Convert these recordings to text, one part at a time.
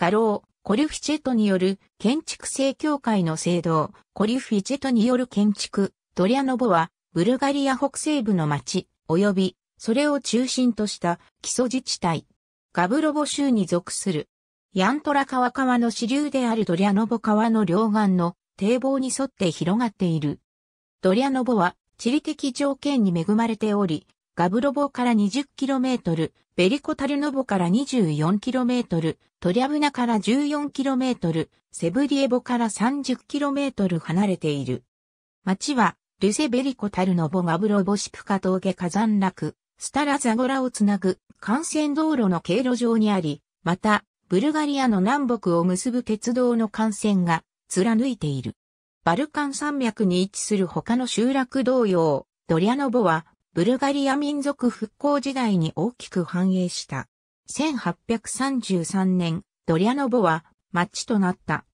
画廊、コリュフィチェトによる建築正教会の聖堂、コリュフィチェトによる建築、ドリャノボは、ブルガリア北西部の町、及び、それを中心とした基礎自治体、ガブロボ州に属する、ヤントラ川川の支流であるドリャノボ川の両岸の堤防に沿って広がっている。ドリャノボは地理的条件に恵まれており、ガブロボから 20km、ベリコタルノボから 24km、トリャブナから 14km、セブリエボから 30km 離れている。町は、ルセベリコタルノボガブロボシプカ峠火山落、スタラザゴラをつなぐ幹線道路の経路上にあり、また、ブルガリアの南北を結ぶ鉄道の幹線が貫いている。バルカン山脈に位置する他の集落同様、ドリャノボはブルガリア民族復興時代に大きく繁栄した。1833年、ドリャノボは町となった。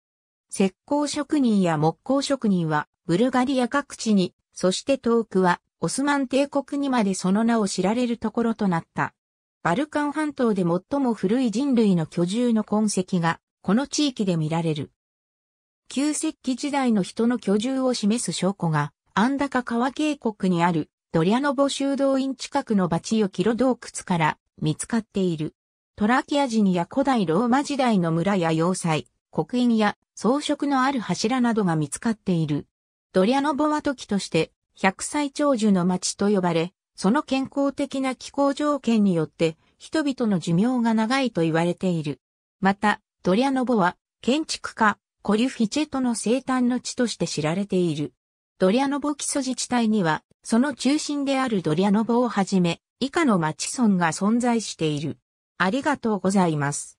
石膏職人や木工職人はブルガリア各地に、そして遠くはオスマン帝国にまでその名を知られるところとなった。バルカン半島で最も古い人類の居住の痕跡が、この地域で見られる。旧石器時代の人の居住を示す証拠が、アンダカ川渓谷にあるドリアノボ修道院近くのバチヨキロ洞窟から見つかっている。トラキア人や古代ローマ時代の村や要塞、刻印や装飾のある柱などが見つかっている。ドリアノボは時として100歳長寿の町と呼ばれ、その健康的な気候条件によって人々の寿命が長いと言われている。また、ドリアノボは建築家、コリュフィチェトの生誕の地として知られている。ドリアノボ基礎自治体には、その中心であるドリアノボをはじめ、以下の町村が存在している。ありがとうございます。